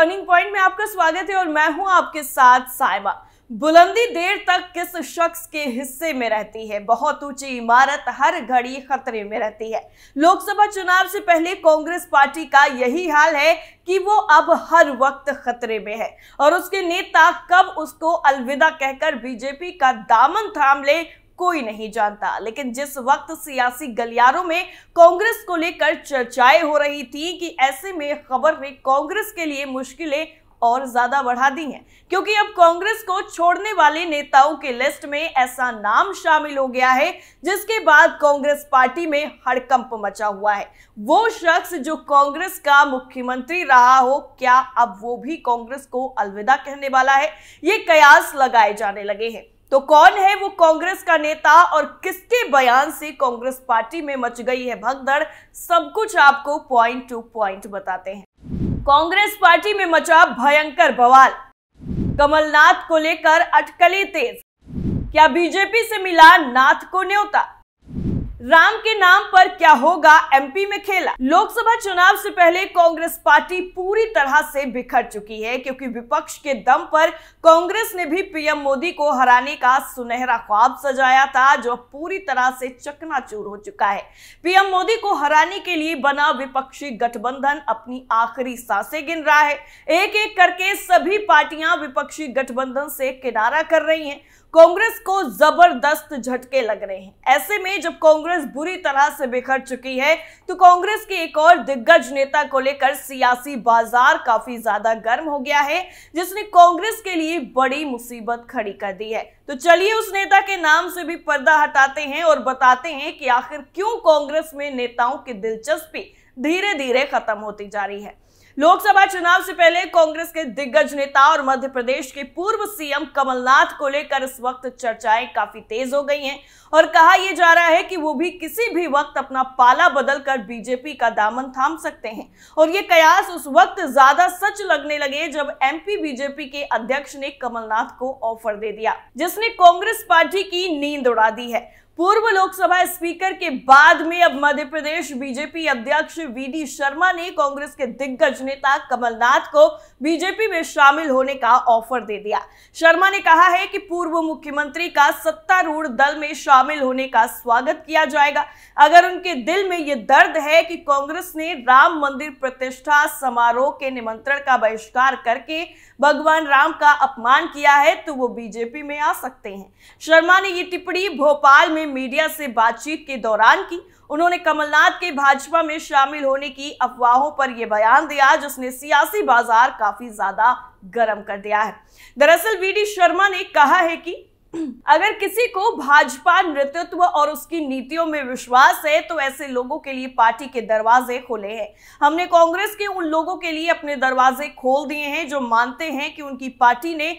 turning point में आपका स्वागत है और मैं हूं आपके साथ साइबा बुलंदी देर तक किस शख्स के हिस्से में रहती है बहुत ऊंची इमारत हर घड़ी खतरे में रहती है लोकसभा चुनाव से पहले कांग्रेस पार्टी का यही हाल है कि वो अब हर वक्त खतरे में है और उसके नेता कब उसको अलविदा कहकर बीजेपी का दामन थाम ले कोई नहीं जानता लेकिन जिस वक्त सियासी गलियारों में कांग्रेस को लेकर चर्चाएं हो रही थी कि ऐसे में खबर ने कांग्रेस के लिए मुश्किलें और ज्यादा बढ़ा दी हैं क्योंकि अब कांग्रेस को छोड़ने वाले नेताओं के लिस्ट में ऐसा नाम शामिल हो गया है जिसके बाद कांग्रेस पार्टी में हड़कंप मचा हुआ है वो शख्स जो कांग्रेस का मुख्यमंत्री रहा हो क्या अब वो भी कांग्रेस को अलविदा कहने वाला है ये कयास लगाए जाने लगे हैं तो कौन है वो कांग्रेस का नेता और किसके बयान से कांग्रेस पार्टी में मच गई है भगदड़ सब कुछ आपको पॉइंट टू पॉइंट बताते हैं कांग्रेस पार्टी में मचा भयंकर बवाल कमलनाथ को लेकर अटकले तेज क्या बीजेपी से मिला नाथ को न्योता राम के नाम पर क्या होगा एमपी में खेला लोकसभा चुनाव से पहले कांग्रेस पार्टी पूरी तरह से बिखर चुकी है क्योंकि विपक्ष के दम पर कांग्रेस ने भी पीएम मोदी को हराने का सुनहरा ख्वाब सजाया था जो पूरी तरह से चकनाचूर हो चुका है पीएम मोदी को हराने के लिए बना विपक्षी गठबंधन अपनी आखिरी सांसें गिन रहा है एक एक करके सभी पार्टियां विपक्षी गठबंधन से किनारा कर रही है कांग्रेस को जबरदस्त झटके लग रहे हैं ऐसे में जब कांग्रेस कांग्रेस बुरी तरह से बिखर चुकी है तो कांग्रेस के एक और दिग्गज नेता को लेकर सियासी बाजार काफी ज्यादा गर्म हो गया है जिसने कांग्रेस के लिए बड़ी मुसीबत खड़ी कर दी है तो चलिए उस नेता के नाम से भी पर्दा हटाते हैं और बताते हैं कि आखिर क्यों कांग्रेस में नेताओं की दिलचस्पी धीरे धीरे खत्म होती जा रही है लोकसभा चुनाव से पहले कांग्रेस के दिग्गज नेता और मध्य प्रदेश के पूर्व सीएम कमलनाथ को लेकर इस वक्त चर्चाएं काफी तेज हो गई हैं और कहा यह जा रहा है कि वो भी किसी भी वक्त अपना पाला बदलकर बीजेपी का दामन थाम सकते हैं और ये कयास उस वक्त ज्यादा सच लगने लगे जब एमपी बीजेपी के अध्यक्ष ने कमलनाथ को ऑफर दे दिया जिसने कांग्रेस पार्टी की नींद उड़ा दी है पूर्व लोकसभा स्पीकर के बाद में अब मध्य प्रदेश बीजेपी अध्यक्ष वीडी शर्मा ने कांग्रेस के दिग्गज नेता कमलनाथ को बीजेपी में शामिल होने का ऑफर दे दिया शर्मा ने कहा है कि पूर्व मुख्यमंत्री का सत्तारूढ़ दल में शामिल होने का स्वागत किया जाएगा अगर उनके दिल में ये दर्द है कि कांग्रेस ने राम मंदिर प्रतिष्ठा समारोह के निमंत्रण का बहिष्कार करके भगवान राम का अपमान किया है तो वो बीजेपी में आ सकते हैं शर्मा ने ये टिप्पणी भोपाल में मीडिया से बातचीत के दौरान की उन्होंने कमलनाथ के भाजपा में शामिल होने की अफवाहों पर यह बयान दिया जिसने सियासी बाजार काफी ज्यादा गर्म कर दिया है दरअसल वी शर्मा ने कहा है कि अगर किसी को भाजपा नेतृत्व और उसकी नीतियों में विश्वास है तो ऐसे लोगों के लिए पार्टी के दरवाजे खोले हैं हमने कांग्रेस के उन लोगों के लिए अपने दरवाजे खोल दिए हैं जो मानते हैं कि उनकी पार्टी ने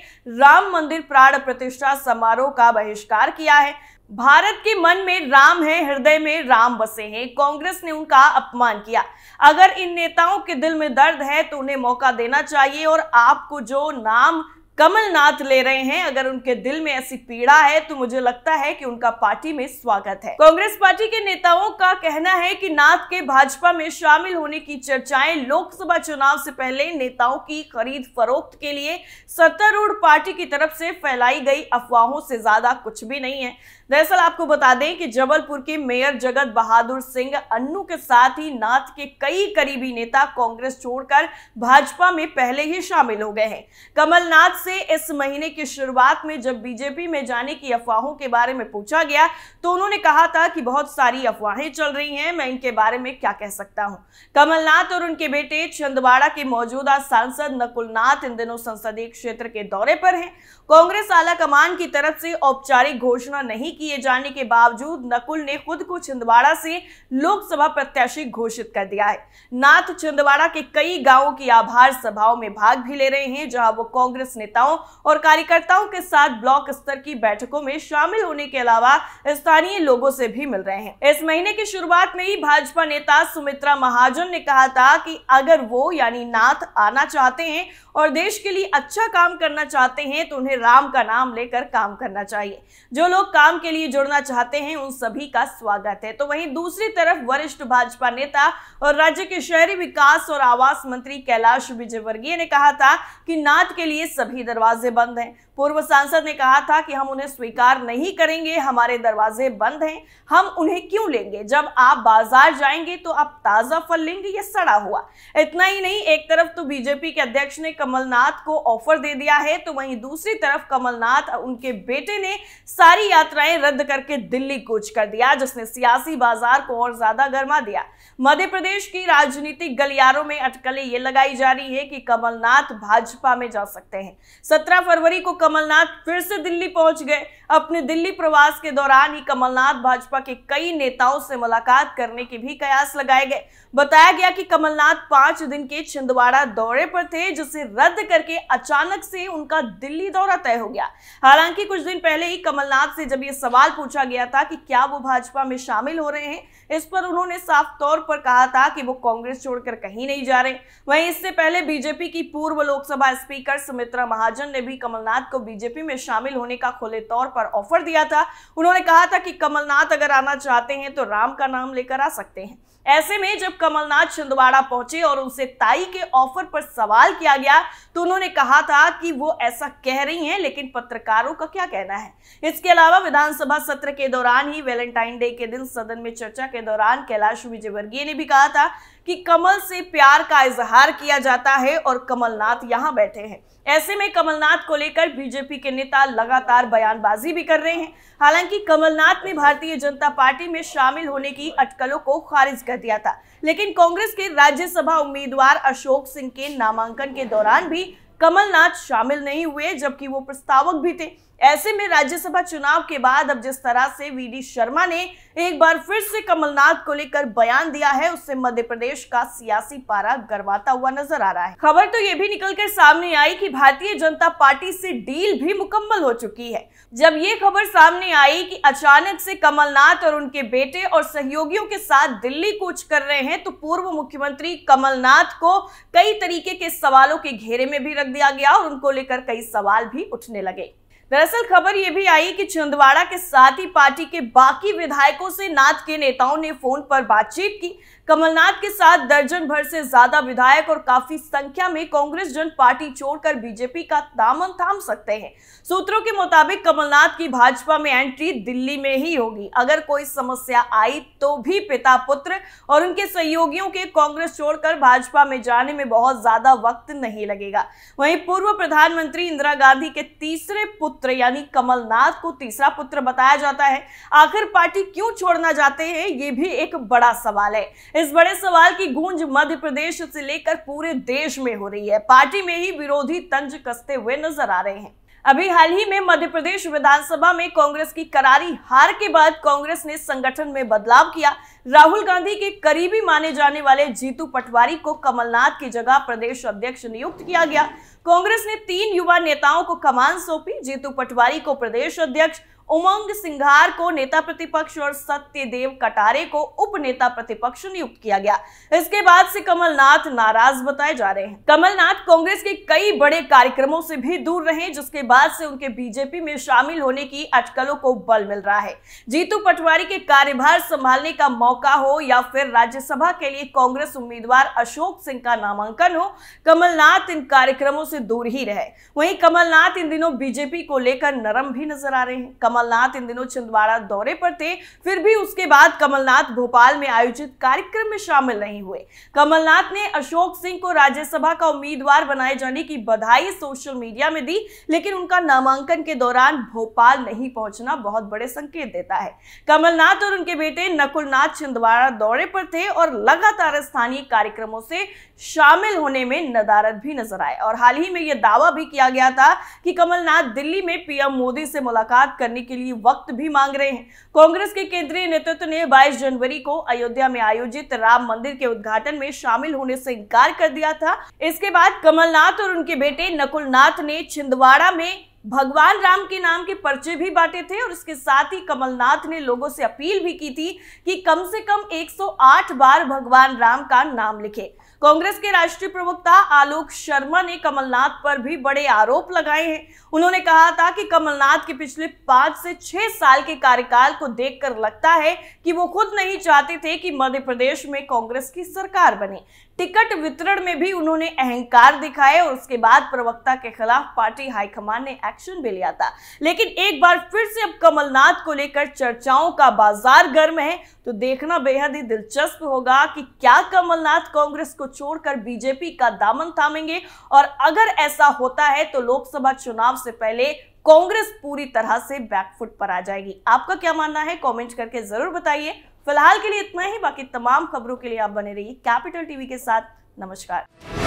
राम मंदिर प्राण प्रतिष्ठा समारोह का बहिष्कार किया है भारत के मन में राम है हृदय में राम बसे हैं कांग्रेस ने उनका अपमान किया अगर इन नेताओं के दिल में दर्द है तो उन्हें मौका देना चाहिए और आपको जो नाम कमलनाथ ले रहे हैं अगर उनके दिल में ऐसी पीड़ा है तो मुझे लगता है कि उनका पार्टी में स्वागत है कांग्रेस पार्टी के नेताओं का कहना है कि नाथ के भाजपा में शामिल होने की चर्चाएं लोकसभा चुनाव से पहले नेताओं की खरीद फरोख्त के लिए सत्तारूढ़ पार्टी की तरफ से फैलाई गई अफवाहों से ज्यादा कुछ भी नहीं है दरअसल आपको बता दें कि जबलपुर के मेयर जगत बहादुर सिंह अन्नू के साथ ही नाथ के कई करीबी नेता कांग्रेस छोड़कर भाजपा में पहले ही शामिल हो गए हैं कमलनाथ से इस महीने की शुरुआत में जब बीजेपी में जाने की अफवाहों के बारे में पूछा गया तो उन्होंने कहा था कि बहुत सारी अफवाहें चल रही हैं मैं इनके बारे में क्या कह सकता हूं कमलनाथ और उनके बेटे छिंदवाड़ा के मौजूदा सांसद नकुलनाथ इन दिनों संसदीय क्षेत्र के दौरे पर हैं कांग्रेस आला कमान की तरफ से औपचारिक घोषणा नहीं किए जाने के बावजूद नकुल ने खुद को छिंदवाड़ा से लोकसभा प्रत्याशी घोषित कर दिया है नाथ छिंदवाड़ा के कई गांवों की आभार सभाओं में भाग भी ले रहे हैं जहां वो कांग्रेस नेताओं और कार्यकर्ताओं के साथ ब्लॉक स्तर की बैठकों में शामिल होने के अलावा स्थानीय लोगों से भी मिल रहे हैं इस महीने की शुरुआत में ही भाजपा नेता सुमित्रा महाजन ने कहा था कि अगर वो यानी नाथ आना चाहते हैं और देश के लिए अच्छा काम करना चाहते हैं तो उन्हें राम का नाम लेकर काम करना चाहिए जो लोग काम के के लिए जुड़ना चाहते हैं उन सभी का स्वागत है तो वहीं दूसरी तरफ वरिष्ठ भाजपा नेता और राज्य के शहरी विकास और आवास मंत्री कैलाश विजयवर्गीय ने कहा था कि नाथ के लिए सभी दरवाजे बंद हैं पूर्व सांसद ने कहा था कि हम उन्हें स्वीकार नहीं करेंगे हमारे दरवाजे बंद हैं हम उन्हें क्यों लेंगे जब आप बाजार जाएंगे तो आप ताजा फल लेंगे ये सड़ा हुआ इतना ही नहीं एक तरफ तो बीजेपी के अध्यक्ष ने कमलनाथ को ऑफर दे दिया है तो वहीं दूसरी तरफ कमलनाथ उनके बेटे ने सारी यात्राएं रद्द करके दिल्ली कूच कर दिया जिसने सियासी बाजार को और ज्यादा गर्मा दिया मध्य प्रदेश की राजनीतिक गलियारों में अटकलें ये लगाई जा रही है कि कमलनाथ भाजपा में जा सकते हैं सत्रह फरवरी को कमल कमलनाथ फिर से दिल्ली पहुंच गए अपने दिल्ली प्रवास के दौरान ही कमलनाथ भाजपा के कई नेताओं से मुलाकात करने के भी कयास लगाए गए बताया गया कि कमलनाथ पांच दिन के छिंदवाड़ा दौरे पर थे जिसे रद्द करके अचानक से उनका दिल्ली दौरा तय हो गया हालांकि कुछ दिन पहले ही कमलनाथ से जब यह सवाल पूछा गया था कि क्या वो भाजपा में शामिल हो रहे हैं इस पर उन्होंने साफ तौर पर कहा था कि वो कांग्रेस छोड़कर कहीं नहीं जा रहे वहीं इससे पहले बीजेपी की पूर्व लोकसभा स्पीकर सुमित्रा महाजन ने भी कमलनाथ को बीजेपी में शामिल होने का खुले तौर पर पर ऑफर दिया था उन्होंने कहा था कि कमलनाथ अगर आना चाहते हैं तो राम का नाम लेकर आ सकते हैं ऐसे में जब कमलनाथ छिंदवाड़ा पहुंचे और उनसे ताई के ऑफर पर सवाल किया गया तो उन्होंने कहा था कि वो ऐसा कह रही हैं लेकिन पत्रकारों का क्या कहना है इसके अलावा विधानसभा सत्र के दौरान ही वैलेंटाइन डे के दिन सदन में चर्चा के दौरान कैलाश विजयवर्गीय ने भी कहा था कि कमल से प्यार का इजहार किया जाता है और कमलनाथ यहां बैठे हैं ऐसे में कमलनाथ को लेकर बीजेपी के नेता लगातार बयानबाजी भी कर रहे हैं हालांकि कमलनाथ ने भारतीय जनता पार्टी में शामिल होने की अटकलों को खारिज कर कर दिया था लेकिन कांग्रेस के राज्यसभा उम्मीदवार अशोक सिंह के नामांकन के दौरान भी कमलनाथ शामिल नहीं हुए जबकि वो प्रस्तावक भी थे ऐसे में राज्यसभा चुनाव के बाद अब जिस तरह से वीडी शर्मा ने एक बार फिर से कमलनाथ को लेकर बयान दिया है उससे मध्य प्रदेश का सियासी पारा गर्माता हुआ नजर आ रहा है खबर तो ये भी निकल कर सामने आई कि भारतीय जनता पार्टी से डील भी मुकम्मल हो चुकी है जब ये खबर सामने आई कि अचानक से कमलनाथ और उनके बेटे और सहयोगियों के साथ दिल्ली कूच कर रहे हैं तो पूर्व मुख्यमंत्री कमलनाथ को कई तरीके के सवालों के घेरे में भी रख दिया गया और उनको लेकर कई सवाल भी उठने लगे दरअसल खबर ये भी आई कि छिंदवाड़ा के साथ ही पार्टी के बाकी विधायकों से नाथ के नेताओं ने फोन पर बातचीत की कमलनाथ के साथ दर्जन भर से ज्यादा विधायक और काफी संख्या में कांग्रेस जन पार्टी छोड़कर बीजेपी का दामन थाम सकते हैं सूत्रों के मुताबिक कमलनाथ की भाजपा में एंट्री दिल्ली में ही होगी अगर कोई समस्या आई तो भी पिता पुत्र और उनके सहयोगियों के कांग्रेस छोड़कर भाजपा में जाने में बहुत ज्यादा वक्त नहीं लगेगा वहीं पूर्व प्रधानमंत्री इंदिरा गांधी के तीसरे पुत्र यानी कमलनाथ को तीसरा पुत्र बताया जाता है आखिर पार्टी क्यों छोड़ना चाहते हैं ये भी एक बड़ा सवाल है इस बड़े सवाल की गूंज मध्य प्रदेश से लेकर पूरे देश में हो रही है पार्टी में ही विरोधी तंज कसते हुए नजर आ रहे हैं अभी हाल ही में मध्य प्रदेश विधानसभा में कांग्रेस की करारी हार के बाद कांग्रेस ने संगठन में बदलाव किया राहुल गांधी के करीबी माने जाने वाले जीतू पटवारी को कमलनाथ की जगह प्रदेश अध्यक्ष नियुक्त किया गया कांग्रेस ने तीन युवा नेताओं को कमान सौंपी जीतू पटवारी को प्रदेश अध्यक्ष उमंग सिंघार को नेता प्रतिपक्ष और सत्यदेव कटारे को उप नेता प्रतिपक्ष नियुक्त किया गया इसके बाद से कमलनाथ नाराज बताए जा रहे हैं कमलनाथ कांग्रेस के कई बड़े कार्यक्रमों से भी दूर रहे जिसके बाद से उनके बीजेपी में शामिल होने की अटकलों को बल मिल रहा है जीतू पटवारी के कार्यभार संभालने का मौका हो या फिर राज्यसभा के लिए कांग्रेस उम्मीदवार अशोक सिंह का नामांकन हो कमलनाथ इन कार्यक्रमों से दूर ही रहे वही कमलनाथ इन दिनों बीजेपी को लेकर नरम भी नजर आ रहे हैं कमलनाथ इन दिनों छिंदवाड़ा दौरे पर थे फिर भी उसके बाद कमलनाथ भोपाल में आयोजित कार्यक्रम में शामिल नहीं हुए कमलनाथ ने अशोक सिंह को राज्यसभा का उम्मीदवार बनाए जाने की बधाई सोशल मीडिया में दी लेकिन उनका नामांकन के दौरान भोपाल नहीं पहुंचना बहुत बड़े संकेत देता है कमलनाथ और उनके बेटे नकुलनाथ छिंदवाड़ा दौरे पर थे और लगातार स्थानीय कार्यक्रमों से शामिल होने में नदारद भी नजर आए और हाल ही में यह दावा भी किया गया था कि कमलनाथ दिल्ली में पीएम मोदी से मुलाकात करने के लिए वक्त भी मांग रहे हैं कांग्रेस के केंद्रीय नेतृत्व ने 22 जनवरी को अयोध्या में आयोजित राम मंदिर के उद्घाटन में शामिल होने से इनकार कर दिया था इसके बाद कमलनाथ और उनके बेटे नकुलनाथ ने छिंदवाड़ा में भगवान राम के नाम के पर्चे भी बांटे थे और इसके साथ ही कमलनाथ ने लोगों से अपील भी की थी कि कम से कम 108 बार भगवान राम का नाम लिखे कांग्रेस के राष्ट्रीय प्रवक्ता आलोक शर्मा ने कमलनाथ पर भी बड़े आरोप लगाए हैं उन्होंने कहा था कि कमलनाथ के पिछले पांच से छह साल के कार्यकाल को देखकर लगता है कि वो खुद नहीं चाहते थे कि मध्य प्रदेश में कांग्रेस की सरकार बने टिकट वितरण में भी उन्होंने अहंकार दिखाए और उसके बाद प्रवक्ता के खिलाफ पार्टी हाईकमान ने एक्शन भी लिया था लेकिन एक बार फिर से अब कमलनाथ को लेकर चर्चाओं का बाजार गर्म है तो देखना बेहद ही दिलचस्प होगा कि क्या कमलनाथ कांग्रेस को छोड़कर बीजेपी का दामन थामेंगे और अगर ऐसा होता है तो लोकसभा चुनाव से पहले कांग्रेस पूरी तरह से बैकफुट पर आ जाएगी आपका क्या मानना है कमेंट करके जरूर बताइए फिलहाल के लिए इतना ही बाकी तमाम खबरों के लिए आप बने रहिए कैपिटल टीवी के साथ नमस्कार